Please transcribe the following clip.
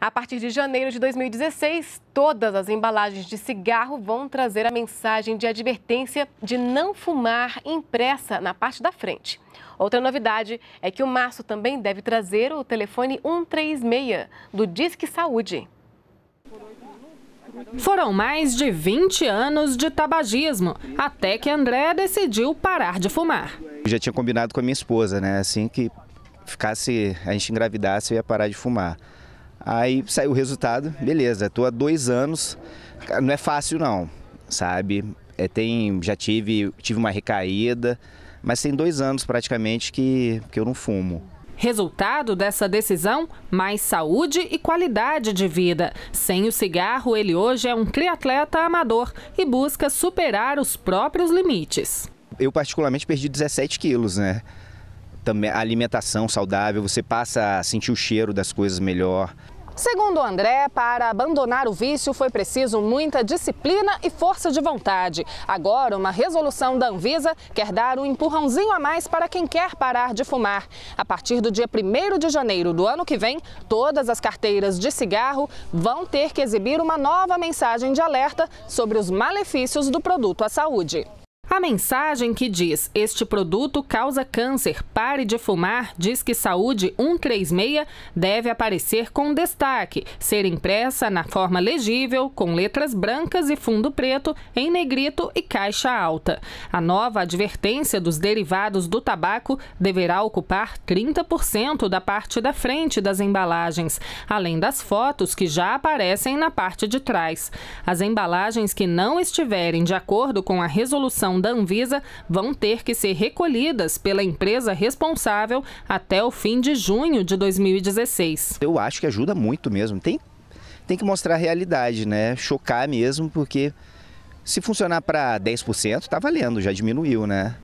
A partir de janeiro de 2016, todas as embalagens de cigarro vão trazer a mensagem de advertência de não fumar impressa na parte da frente. Outra novidade é que o maço também deve trazer o telefone 136 do Disque Saúde. Foram mais de 20 anos de tabagismo, até que André decidiu parar de fumar. Eu já tinha combinado com a minha esposa, né? Assim que ficasse, a gente engravidasse, eu ia parar de fumar. Aí saiu o resultado, beleza, estou há dois anos, não é fácil não, sabe? É, tem, já tive, tive uma recaída, mas tem dois anos praticamente que, que eu não fumo. Resultado dessa decisão? Mais saúde e qualidade de vida. Sem o cigarro, ele hoje é um triatleta amador e busca superar os próprios limites. Eu, particularmente, perdi 17 quilos, né? Também alimentação saudável, você passa a sentir o cheiro das coisas melhor. Segundo André, para abandonar o vício foi preciso muita disciplina e força de vontade. Agora, uma resolução da Anvisa quer dar um empurrãozinho a mais para quem quer parar de fumar. A partir do dia 1 de janeiro do ano que vem, todas as carteiras de cigarro vão ter que exibir uma nova mensagem de alerta sobre os malefícios do produto à saúde. A mensagem que diz este produto causa câncer, pare de fumar, diz que Saúde 136 deve aparecer com destaque, ser impressa na forma legível, com letras brancas e fundo preto, em negrito e caixa alta. A nova advertência dos derivados do tabaco deverá ocupar 30% da parte da frente das embalagens, além das fotos que já aparecem na parte de trás. As embalagens que não estiverem de acordo com a resolução da Anvisa vão ter que ser recolhidas pela empresa responsável até o fim de junho de 2016. Eu acho que ajuda muito mesmo. Tem, tem que mostrar a realidade, né? Chocar mesmo, porque se funcionar para 10%, está valendo, já diminuiu, né?